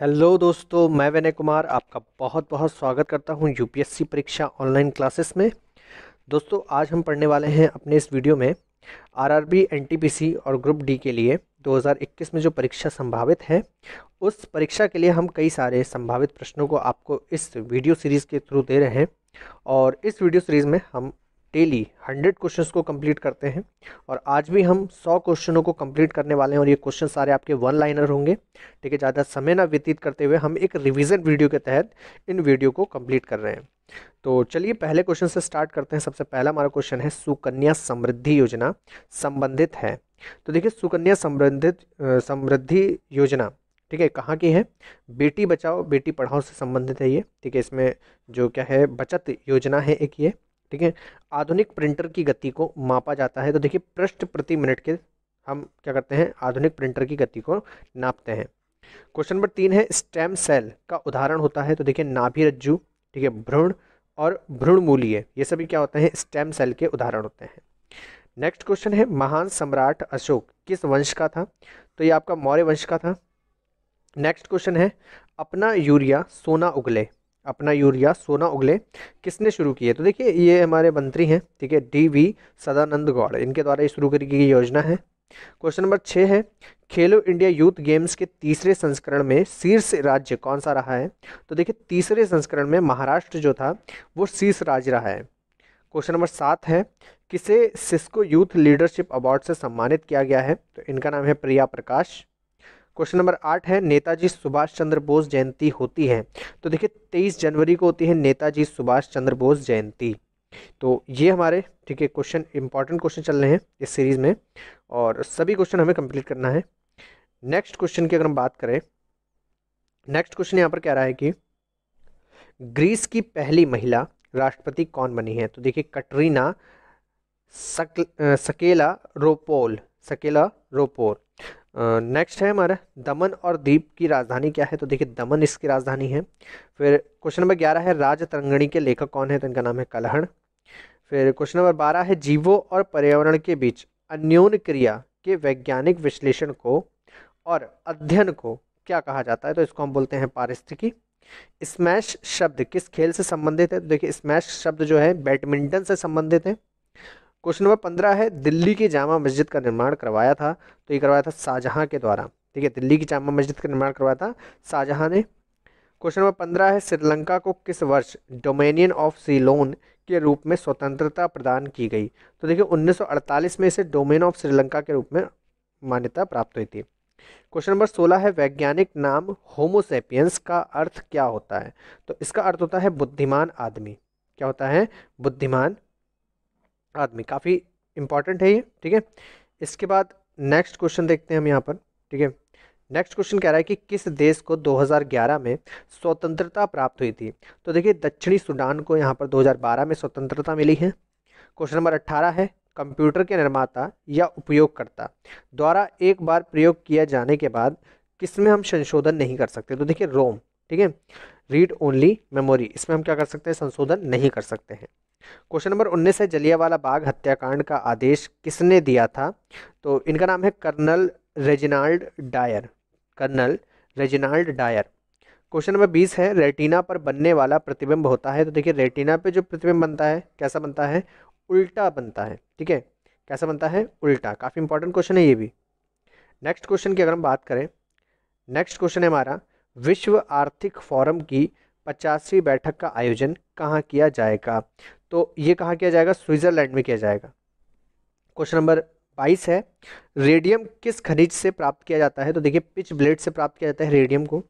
hello दोस्तों मैं विनय कुमार आपका बहुत बहुत स्वागत करता हूं यूपीएससी परीक्षा ऑनलाइन क्लासेस में दोस्तों आज हम पढ़ने वाले हैं अपने इस वीडियो में आरआरबी एनटीपीसी और ग्रुप डी के लिए 2021 में जो परीक्षा संभावित है उस परीक्षा के लिए हम कई सारे संभावित प्रश्नों को आपको इस वीडियो सीरीज़ के थ्रू दे रहे हैं और इस वीडियो सीरीज़ में हम डेली हंड्रेड क्वेश्चंस को कंप्लीट करते हैं और आज भी हम सौ क्वेश्चनों को कंप्लीट करने वाले हैं और ये क्वेश्चन सारे आपके वन लाइनर होंगे ठीक है ज़्यादा समय ना व्यतीत करते हुए हम एक रिविज़न वीडियो के तहत इन वीडियो को कंप्लीट कर रहे हैं तो चलिए पहले क्वेश्चन से स्टार्ट करते हैं सबसे पहला हमारा क्वेश्चन है सुकन्या समृद्धि योजना संबंधित है तो देखिए सुकन्या संबंधित समृद्धि योजना ठीक है कहाँ की है बेटी बचाओ बेटी पढ़ाओ से संबंधित है ये ठीक है इसमें जो क्या है बचत योजना है एक ये ठीक है आधुनिक प्रिंटर की गति को मापा जाता है तो देखिए पृष्ठ प्रति मिनट के हम क्या करते हैं आधुनिक प्रिंटर की गति को नापते हैं क्वेश्चन नंबर तीन है स्टेम सेल का उदाहरण होता है तो देखिए नाभिरज्जु ठीक है भ्रूण और भ्रूण मूल्य ये सभी क्या होते हैं स्टेम सेल के उदाहरण होते हैं नेक्स्ट क्वेश्चन है महान सम्राट अशोक किस वंश का था तो ये आपका मौर्य वंश का था नेक्स्ट क्वेश्चन है अपना यूरिया सोना उगले अपना यूरिया सोना उगले किसने शुरू किए तो देखिए ये हमारे मंत्री हैं ठीक है डी वी सदानंद गौड़ इनके द्वारा ये शुरू करी गई योजना है क्वेश्चन नंबर छः है खेलो इंडिया यूथ गेम्स के तीसरे संस्करण में शीर्ष राज्य कौन सा रहा है तो देखिए तीसरे संस्करण में महाराष्ट्र जो था वो शीर्ष राज्य रहा है क्वेश्चन नंबर सात है किसे सिस्को यूथ लीडरशिप अवार्ड से सम्मानित किया गया है तो इनका नाम है प्रिया प्रकाश क्वेश्चन नंबर आठ है नेताजी सुभाष चंद्र बोस जयंती होती है तो देखिए तेईस जनवरी को होती है नेताजी सुभाष चंद्र बोस जयंती तो ये हमारे ठीक है क्वेश्चन इंपॉर्टेंट क्वेश्चन चल रहे हैं इस सीरीज़ में और सभी क्वेश्चन हमें कंप्लीट करना है नेक्स्ट क्वेश्चन की अगर हम बात करें नेक्स्ट क्वेश्चन यहाँ पर कह रहा है कि ग्रीस की पहली महिला राष्ट्रपति कौन बनी है तो देखिए कटरीना सक, सकेला रोपोल सकेला रोपोल नेक्स्ट है हमारा दमन और दीप की राजधानी क्या है तो देखिए दमन इसकी राजधानी है फिर क्वेश्चन नंबर ग्यारह है राज तरंगणी के लेखक कौन है तो इनका नाम है कलहण फिर क्वेश्चन नंबर बारह है जीवों और पर्यावरण के बीच अन्योन क्रिया के वैज्ञानिक विश्लेषण को और अध्ययन को क्या कहा जाता है तो इसको हम बोलते हैं पारिस्थिकी स्मैश शब्द किस खेल से संबंधित है तो देखिए स्मैश शब्द जो है बैडमिंटन से संबंधित है क्वेश्चन नंबर पंद्रह है दिल्ली की जामा मस्जिद का निर्माण करवाया था तो ये करवाया था शाहजहाँ के द्वारा ठीक है दिल्ली की जामा मस्जिद का निर्माण करवाया था शाहजहाँ ने क्वेश्चन नंबर पंद्रह है श्रीलंका को किस वर्ष डोमेनियन ऑफ सीलोन के रूप में स्वतंत्रता प्रदान की गई तो देखिए 1948 में इसे डोमेन ऑफ श्रीलंका के रूप में मान्यता प्राप्त हुई थी क्वेश्चन नंबर सोलह है वैज्ञानिक नाम होमोसेपियंस का अर्थ क्या होता है तो इसका अर्थ होता है बुद्धिमान आदमी क्या होता है बुद्धिमान आदमी काफ़ी इंपॉर्टेंट है ये ठीक है इसके बाद नेक्स्ट क्वेश्चन देखते हैं हम यहाँ पर ठीक है नेक्स्ट क्वेश्चन कह रहा है कि किस देश को 2011 में स्वतंत्रता प्राप्त हुई थी तो देखिए दक्षिणी सूडान को यहाँ पर 2012 में स्वतंत्रता मिली है क्वेश्चन नंबर 18 है कंप्यूटर के निर्माता या उपयोगकर्ता द्वारा एक बार प्रयोग किया जाने के बाद किसमें हम संशोधन नहीं कर सकते तो देखिए रोम ठीक है रीड ओनली मेमोरी इसमें हम क्या कर सकते हैं संशोधन नहीं कर सकते हैं क्वेश्चन नंबर 19 है जलियावाला बाग हत्याकांड का आदेश किसने दिया था तो इनका नाम है colonel Reginald Dyer colonel Reginald Dyer question number बीस है रेटिना पर बनने वाला प्रतिबिंब होता है तो देखिए रेटिना पे जो प्रतिबिंब बनता है कैसा बनता है उल्टा बनता है ठीक है कैसा बनता है उल्टा काफ़ी इंपॉर्टेंट क्वेश्चन है ये भी नेक्स्ट क्वेश्चन की अगर हम बात करें नेक्स्ट क्वेश्चन है हमारा विश्व आर्थिक फोरम की पचासवीं बैठक का आयोजन कहाँ किया जाएगा तो ये कहाँ किया जाएगा स्विट्ज़रलैंड में किया जाएगा क्वेश्चन नंबर बाईस है रेडियम किस खनिज से प्राप्त किया जाता है तो देखिए पिच ब्लेड से प्राप्त किया जाता है रेडियम को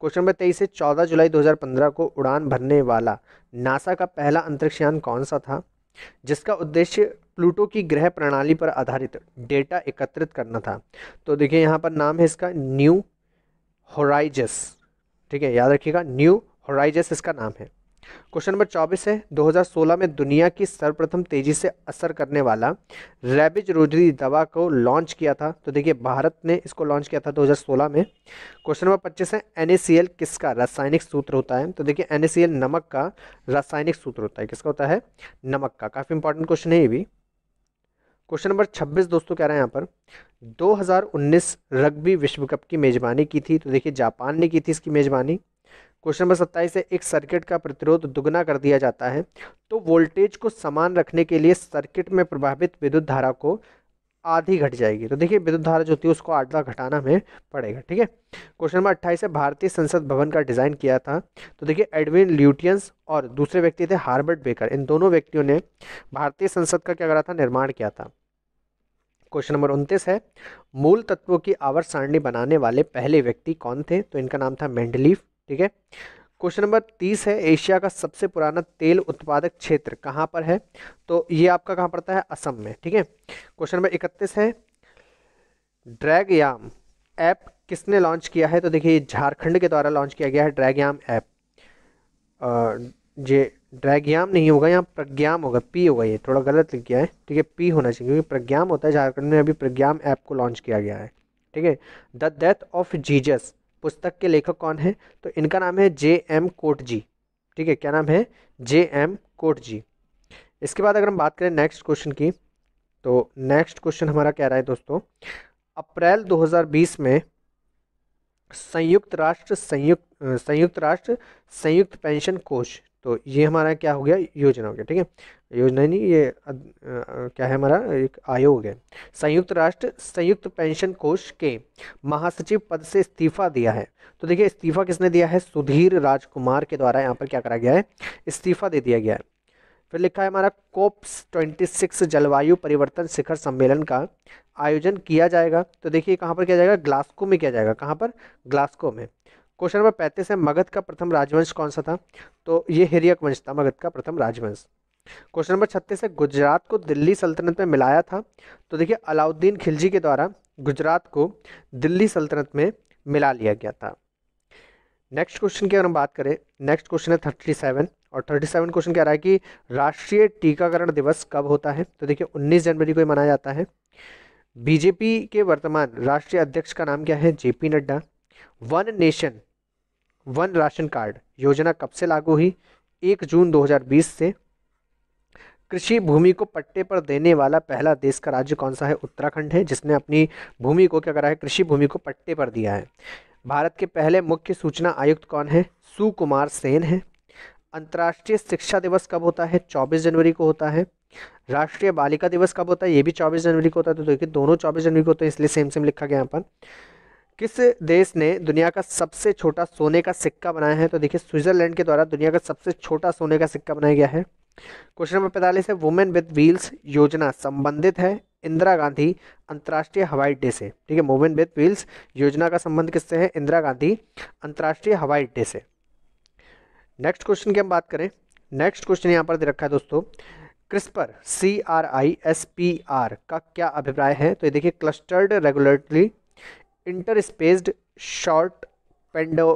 क्वेश्चन नंबर तेईस है चौदह जुलाई 2015 को उड़ान भरने वाला नासा का पहला अंतरिक्ष यान कौन सा था जिसका उद्देश्य प्लूटो की ग्रह प्रणाली पर आधारित डेटा एकत्रित करना था तो देखिए यहाँ पर नाम है इसका न्यू होराइजस ठीक है याद रखिएगा न्यू होराइजस इसका नाम है क्वेश्चन नंबर चौबीस है 2016 में दुनिया की सर्वप्रथम तेजी से असर करने वाला रैबिज रोजरी दवा को लॉन्च किया था तो देखिए भारत ने इसको लॉन्च किया था 2016 में क्वेश्चन नंबर 25 है एन किसका रासायनिक सूत्र होता है तो देखिए एन नमक का रासायनिक सूत्र होता है किसका होता है नमक का काफ़ी इंपॉर्टेंट क्वेश्चन है ये भी क्वेश्चन नंबर 26 दोस्तों कह रहे हैं यहाँ पर 2019 रग्बी विश्व कप की मेज़बानी की थी तो देखिए जापान ने की थी इसकी मेज़बानी क्वेश्चन नंबर सत्ताईस है एक सर्किट का प्रतिरोध दुगना कर दिया जाता है तो वोल्टेज को समान रखने के लिए सर्किट में प्रभावित विद्युत धारा को आधी घट जाएगी तो देखिए विद्युत धारा जो होती है उसको आधा घटाना हमें पड़ेगा ठीक है क्वेश्चन नंबर अट्ठाईस है भारतीय संसद भवन का डिज़ाइन किया था तो देखिए एडविन ल्यूटियंस और दूसरे व्यक्ति थे हार्बर्ट बेकर इन दोनों व्यक्तियों ने भारतीय संसद का क्या करा था निर्माण किया था क्वेश्चन नंबर उनतीस है मूल तत्वों की आवर्त सारणी बनाने वाले पहले व्यक्ति कौन थे तो इनका नाम था मेंडलीफ ठीक है क्वेश्चन नंबर तीस है एशिया का सबसे पुराना तेल उत्पादक क्षेत्र कहाँ पर है तो ये आपका कहाँ पड़ता है असम में ठीक है क्वेश्चन नंबर इकतीस है ड्रैग याम ऐप किसने लॉन्च किया है तो देखिए झारखंड के द्वारा लॉन्च किया गया है ड्रैग याम ऐप ये ड्रैगयाम नहीं होगा यहाँ प्रज्ञाम होगा पी होगा ये थोड़ा गलत लिख गया है ठीक है पी होना चाहिए क्योंकि प्रज्ञाम होता है झारखंड में अभी प्रज्ञाम ऐप को लॉन्च किया गया है ठीक है द डेथ ऑफ जीजस पुस्तक के लेखक कौन है तो इनका नाम है जे एम कोट जी ठीक है क्या नाम है जे एम कोट जी इसके बाद अगर हम बात करें नेक्स्ट क्वेश्चन की तो नेक्स्ट क्वेश्चन हमारा क्या रहा है दोस्तों अप्रैल 2020 में संयुक्त राष्ट्र संयुक्त संयुक्त राष्ट्र संयुक्त पेंशन कोष तो ये हमारा क्या हो गया योजना हो गया ठीक है योजना नहीं ये आ, आ, क्या है हमारा एक आयोग है संयुक्त राष्ट्र संयुक्त पेंशन कोष के महासचिव पद से इस्तीफा दिया है तो देखिए इस्तीफा किसने दिया है सुधीर राजकुमार के द्वारा यहाँ पर क्या करा गया है इस्तीफा दे दिया गया है फिर लिखा है हमारा कोप्स 26 जलवायु परिवर्तन शिखर सम्मेलन का आयोजन किया जाएगा तो देखिए कहाँ पर किया जाएगा ग्लास्को में किया जाएगा कहाँ पर ग्लास्को में क्वेश्चन नंबर पैंतीस है मगध का प्रथम राजवंश कौन सा था तो ये हिरियक वंश था मगध का प्रथम राजवंश क्वेश्चन नंबर छत्तीस है गुजरात को दिल्ली सल्तनत में मिलाया था तो देखिए अलाउद्दीन खिलजी के द्वारा गुजरात को दिल्ली सल्तनत में मिला लिया गया था नेक्स्ट क्वेश्चन की अगर हम बात करें नेक्स्ट क्वेश्चन है थर्टी सेवन और थर्टी सेवन क्वेश्चन कह रहा है कि राष्ट्रीय टीकाकरण दिवस कब होता है तो देखिए उन्नीस जनवरी को ही मनाया जाता है बीजेपी के वर्तमान राष्ट्रीय अध्यक्ष का नाम क्या है JP Nadda one nation one ration card योजना कब से लागू हुई एक जून 2020 से कृषि भूमि को पट्टे पर देने वाला पहला देश का राज्य कौन सा है उत्तराखंड है जिसने अपनी भूमि को क्या करा है कृषि भूमि को पट्टे पर दिया है भारत के पहले मुख्य सूचना आयुक्त कौन है सुकुमार सेन है अंतर्राष्ट्रीय शिक्षा दिवस कब होता है 24 जनवरी को होता है राष्ट्रीय बालिका दिवस कब होता है ये भी 24 जनवरी को होता है तो देखिए दोनों 24 जनवरी को होते हैं इसलिए सेम सेम लिखा गया यहाँ पर किस देश ने दुनिया का सबसे छोटा सोने का सिक्का बनाया है तो देखिए स्विट्जरलैंड के द्वारा दुनिया का सबसे छोटा सोने का सिक्का बनाया गया है क्वेश्चन नंबर पैंतालीस है वुमेन विद व्हील्स योजना संबंधित है इंदिरा गांधी अंतर्राष्ट्रीय हवाई अड्डे से ठीक है वुमेन विद व्हील्स योजना का संबंध किससे है इंदिरा गांधी अंतर्राष्ट्रीय हवाई अड्डे से नेक्स्ट क्वेश्चन की हम बात करें नेक्स्ट क्वेश्चन यहाँ पर दे रखा है दोस्तों CRISPR C R I S P R का क्या अभिप्राय है तो ये देखिए क्लस्टर्ड रेगुलेटरी इंटरस्पेस्ड शॉर्ट पेंडो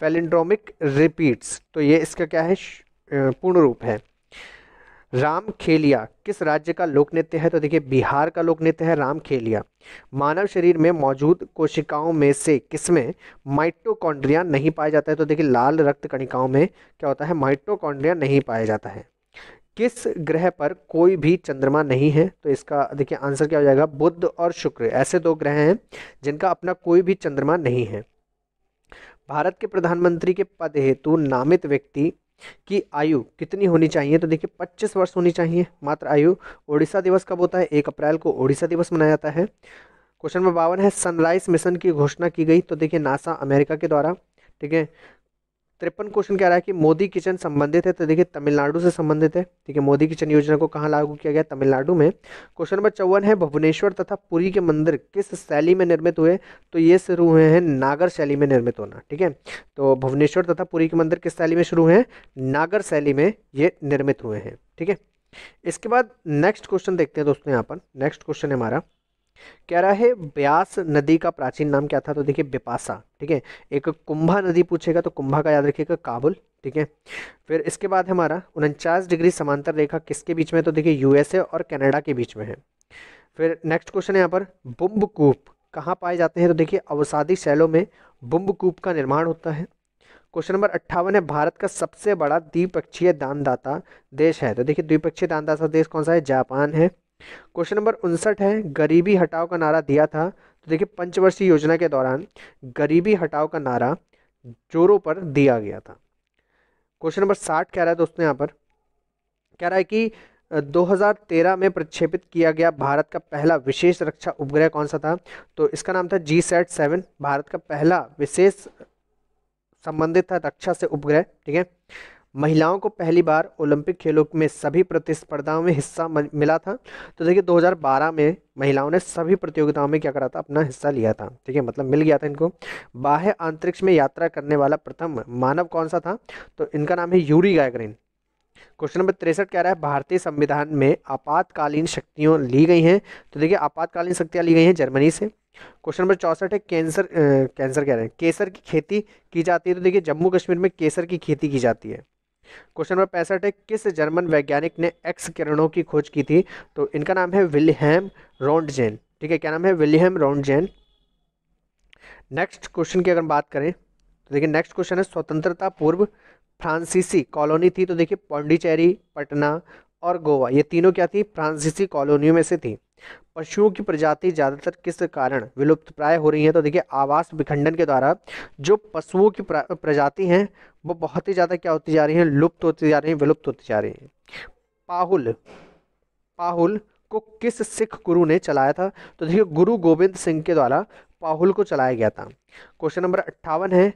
फेलिंड्रोमिक रिपीट्स तो ये इसका क्या है पूर्ण रूप है राम खेलिया किस राज्य का लोक नृत्य है तो देखिए बिहार का लोक नृत्य है राम खेलिया मानव शरीर में मौजूद कोशिकाओं में से किसमें माइटोकॉन्ड्रिया नहीं पाया जाता है तो देखिए लाल रक्त कणिकाओं में क्या होता है माइटोकॉन्ड्रिया नहीं पाया जाता है किस ग्रह पर कोई भी चंद्रमा नहीं है तो इसका देखिए आंसर क्या हो जाएगा बुध और शुक्र ऐसे दो ग्रह हैं जिनका अपना कोई भी चंद्रमा नहीं है भारत के प्रधानमंत्री के पद हेतु नामित व्यक्ति की आयु कितनी होनी चाहिए तो देखिए पच्चीस वर्ष होनी चाहिए मात्र आयु ओडिशा दिवस कब होता है एक अप्रैल को ओडिशा दिवस मनाया जाता है क्वेश्चन नंबर बावन है सनराइज मिशन की घोषणा की गई तो देखिए नासा अमेरिका के द्वारा ठीक है तिरपन क्वेश्चन कह रहा है कि मोदी किचन संबंधित है तो देखिए तमिलनाडु से संबंधित है ठीक है मोदी किचन योजना को कहाँ लागू किया गया तमिलनाडु में क्वेश्चन नंबर चौवन है भुवनेश्वर तथा पुरी के मंदिर किस शैली में निर्मित हुए तो ये शुरू हुए हैं नागर शैली में निर्मित होना ठीक है तो भुवनेश्वर तथा पुरी के मंदिर किस शैली में शुरू हुए हैं नागर शैली में ये निर्मित हुए हैं ठीक है इसके बाद नेक्स्ट क्वेश्चन देखते हैं दोस्तों यहाँ पर नेक्स्ट क्वेश्चन है हमारा कह रहा है ब्यास नदी का प्राचीन नाम क्या था तो देखिए बिपासा ठीक है एक कुंभा नदी पूछेगा तो कुंभा का याद रखिएगा काबुल ठीक है फिर इसके बाद हमारा उनचास डिग्री समांतर रेखा किसके बीच में तो देखिए यूएसए और कनाडा के बीच में है फिर नेक्स्ट क्वेश्चन है यहाँ पर बुम्बकूप कहाँ पाए जाते हैं तो देखिए अवसादी शैलों में बुम्बकूप का निर्माण होता है क्वेश्चन नंबर अट्ठावन है भारत का सबसे बड़ा द्विपक्षीय दानदाता देश है तो देखिए द्विपक्षीय दानदाता देश कौन सा है जापान है क्वेश्चन नंबर उनसठ है गरीबी हटाओ का नारा दिया था तो देखिए पंचवर्षीय योजना के दौरान गरीबी हटाओ का नारा जोरों पर दिया गया था क्वेश्चन नंबर साठ कह रहा है दोस्तों यहाँ पर कह रहा है कि 2013 में प्रक्षेपित किया गया भारत का पहला विशेष रक्षा उपग्रह कौन सा था तो इसका नाम था जी सेट सेवन भारत का पहला विशेष संबंधित था रक्षा से उपग्रह ठीक है महिलाओं को पहली बार ओलंपिक खेलों में सभी प्रतिस्पर्धाओं में हिस्सा मिला था तो देखिए 2012 में महिलाओं ने सभी प्रतियोगिताओं में क्या करा था अपना हिस्सा लिया था ठीक है मतलब मिल गया था इनको बाह्य अंतरिक्ष में यात्रा करने वाला प्रथम मानव कौन सा था तो इनका नाम है यूरी गायग्रीन क्वेश्चन नंबर तिरसठ कह रहा है भारतीय संविधान में आपातकालीन शक्तियों ली गई हैं तो देखिए आपातकालीन शक्तियाँ ली गई हैं जर्मनी से क्वेश्चन नंबर चौसठ है कैंसर कैंसर कह रहे हैं केसर की खेती की जाती है तो देखिए जम्मू कश्मीर में केसर की खेती की जाती है क्वेश्चन नंबर पैंसठ है किस जर्मन वैज्ञानिक ने एक्स किरणों की खोज की थी तो इनका नाम है विलियम रोंडजेन ठीक है क्या नाम है विलियम रोंडजेन नेक्स्ट क्वेश्चन की अगर बात करें तो देखिए नेक्स्ट क्वेश्चन है स्वतंत्रता पूर्व फ्रांसीसी कॉलोनी थी तो देखिए पौंडीचेरी पटना और गोवा ये तीनों क्या थी फ्रांसीसी कॉलोनियों में से थी पशुओं की प्रजाति ज़्यादातर किस कारण विलुप्त प्राय हो रही है तो देखिए आवास विखंडन के द्वारा जो पशुओं की प्रजाति हैं वो बहुत ही ज़्यादा क्या होती जा रही हैं लुप्त होती जा रही हैं विलुप्त होती जा रही हैं पाहुल पाहुल को किस सिख गुरु ने चलाया था तो देखिए गुरु गोविंद सिंह के द्वारा पाहुल को चलाया गया था क्वेश्चन नंबर अट्ठावन है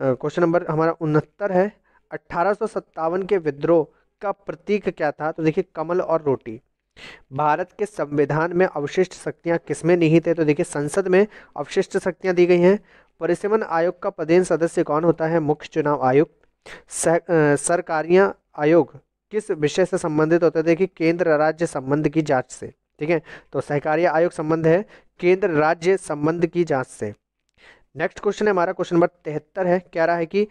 क्वेश्चन नंबर हमारा उनहत्तर है अट्ठारह के विद्रोह का प्रतीक क्या था तो देखिए कमल और रोटी भारत के संविधान में अवशिष्ट शक्तियां किसमें निहित है तो देखिए संसद में अवशिष्ट शक्तियां दी गई हैं परिसमन आयोग का पदेन सदस्य कौन होता है मुख्य चुनाव आयुक्त सरकारियां आयोग किस विषय से संबंधित होता है देखिए केंद्र राज्य संबंध की जांच से ठीक है तो सहकारी आयोग संबंध है केंद्र राज्य संबंध की जांच से नेक्स्ट क्वेश्चन है हमारा क्वेश्चन नंबर तिहत्तर है कह रहा है कि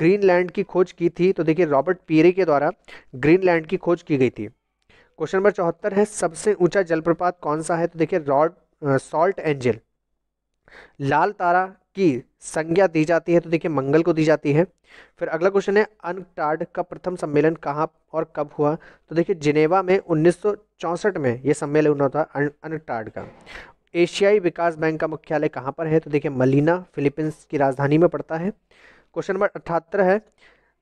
ग्रीनलैंड की खोज की थी तो देखिए रॉबर्ट पीरे के द्वारा ग्रीनलैंड की खोज की गई थी क्वेश्चन नंबर चौहत्तर है सबसे ऊंचा जलप्रपात कौन सा है तो देखिए रॉड सॉल्ट एंजल लाल तारा की संज्ञा दी जाती है तो देखिए मंगल को दी जाती है फिर अगला क्वेश्चन है अनटार्ड का प्रथम सम्मेलन कहाँ और कब हुआ तो देखिए जिनेवा में 1964 में यह सम्मेलन हुआ था अनटार्ड का एशियाई विकास बैंक का मुख्यालय कहाँ पर है तो देखिए मलिना फिलीपींस की राजधानी में पड़ता है क्वेश्चन नंबर अठहत्तर है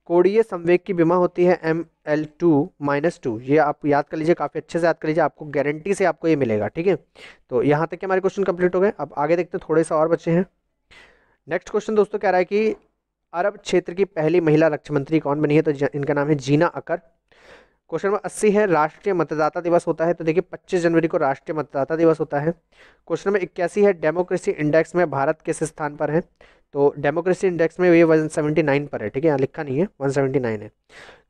कोडीय संवेग की बीमा होती है M L two minus two ये आप याद कर लीजिए काफ़ी अच्छे से याद कर लीजिए आपको गारंटी से आपको ये मिलेगा ठीक है तो यहाँ तक के हमारे क्वेश्चन कंप्लीट हो गए अब आगे देखते हैं थोड़े से और बचे हैं नेक्स्ट क्वेश्चन दोस्तों कह रहा है कि अरब क्षेत्र की पहली महिला रक्षा मंत्री कौन बनी है तो इनका नाम है जीना अकर क्वेश्चन नंबर अस्सी है राष्ट्रीय मतदाता दिवस होता है तो देखिए पच्चीस जनवरी को राष्ट्रीय मतदाता दिवस होता है क्वेश्चन नंबर इक्यासी है डेमोक्रेसी इंडेक्स में भारत किस स्थान पर है तो डेमोक्रेसी इंडेक्स में ये नाइन पर है ठीक है यहाँ लिखा नहीं है वन सेवेंटी नाइन है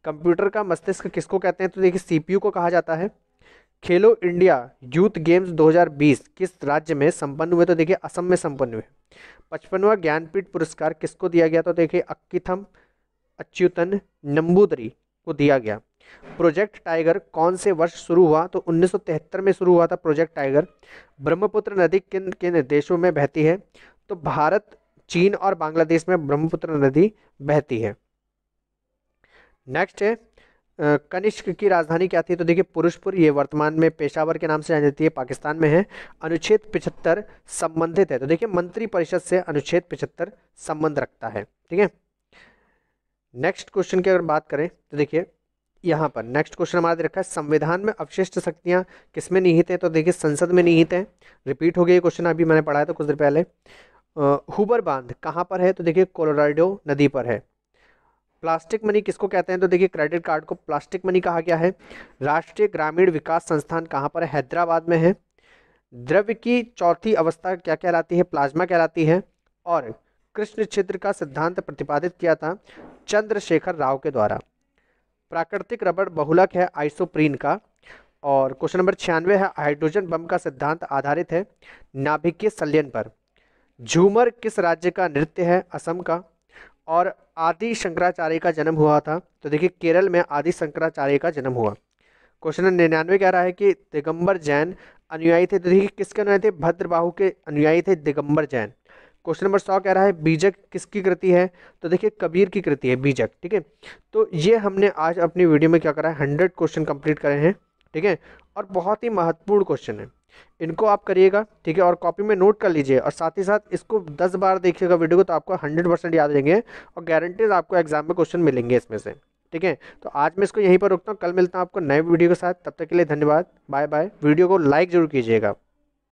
कंप्यूटर का मस्तिष्क किसको कहते हैं तो देखिए सीपीयू को कहा जाता है खेलो इंडिया यूथ गेम्स 2020 किस राज्य में संपन्न हुए तो देखिए असम में संपन्न हुए पचपनवा ज्ञानपीठ पुरस्कार किसको दिया गया तो देखिए अक्कीथम अच्युतन नंबूदरी को दिया गया प्रोजेक्ट टाइगर कौन से वर्ष शुरू हुआ तो 1973 में शुरू हुआ था प्रोजेक्ट टाइगर ब्रह्मपुत्र नदी किन किन देशों में बहती है तो भारत चीन और बांग्लादेश में ब्रह्मपुत्र नदी बहती है नेक्स्ट है कनिष्क की राजधानी क्या थी तो देखिए पुरुषपुर ये वर्तमान में पेशावर के नाम से जानी जाती है पाकिस्तान में है अनुच्छेद पिछहत्तर संबंधित है तो देखिए मंत्रिपरिषद से अनुच्छेद पिछहत्तर संबंध रखता है ठीक है नेक्स्ट क्वेश्चन की अगर बात करें तो देखिए यहाँ पर नेक्स्ट क्वेश्चन हमारे रखा है संविधान में अवशिष्ट शक्तियाँ किस में निहित हैं तो देखिए संसद में निहित हैं रिपीट हो गया ये क्वेश्चन अभी मैंने पढ़ाया था कुछ देर पहले हुबर बांध कहाँ पर है तो देखिए कोलोराडो नदी पर है प्लास्टिक मनी किसको कहते हैं तो देखिए क्रेडिट कार्ड को प्लास्टिक मनी कहा गया है राष्ट्रीय ग्रामीण विकास संस्थान कहाँ पर है हैदराबाद में है द्रव्य की चौथी अवस्था क्या कहलाती है प्लाज्मा कहलाती है और कृष्ण क्षेत्र का सिद्धांत प्रतिपादित किया था चंद्रशेखर राव के द्वारा प्राकृतिक रबड़ बहुलक है आइसोप्रीन का और क्वेश्चन नंबर छियानवे है हाइड्रोजन बम का सिद्धांत आधारित है नाभिकीय संलयन पर झूमर किस राज्य का नृत्य है असम का और आदि शंकराचार्य का जन्म हुआ था तो देखिए केरल में आदि शंकराचार्य का जन्म हुआ क्वेश्चन नंबर निन्यानवे कह रहा है कि दिगंबर जैन अनुयायी थे तो देखिए किसके अनुयायी थे भद्रबाहू के अनुयायी थे दिगंबर जैन क्वेश्चन नंबर सौ कह रहा है बीजक किसकी कृति है तो देखिए कबीर की कृति है बीजक ठीक है तो ये हमने आज अपनी वीडियो में क्या करा है हंड्रेड क्वेश्चन कंप्लीट करे हैं ठीक है और बहुत ही महत्वपूर्ण क्वेश्चन है इनको आप करिएगा ठीक है और कॉपी में नोट कर लीजिए और साथ ही साथ इसको दस बार देखिएगा वीडियो को तो आपको हंड्रेड परसेंट याद रहेंगे और गारंटीज आपको एग्जाम में क्वेश्चन मिलेंगे इसमें से ठीक है तो आज मैं इसको यहीं पर रुकता हूँ कल मिलता हूँ आपको नए वीडियो के साथ तब तक के लिए धन्यवाद बाय बाय वीडियो को लाइक जरूर कीजिएगा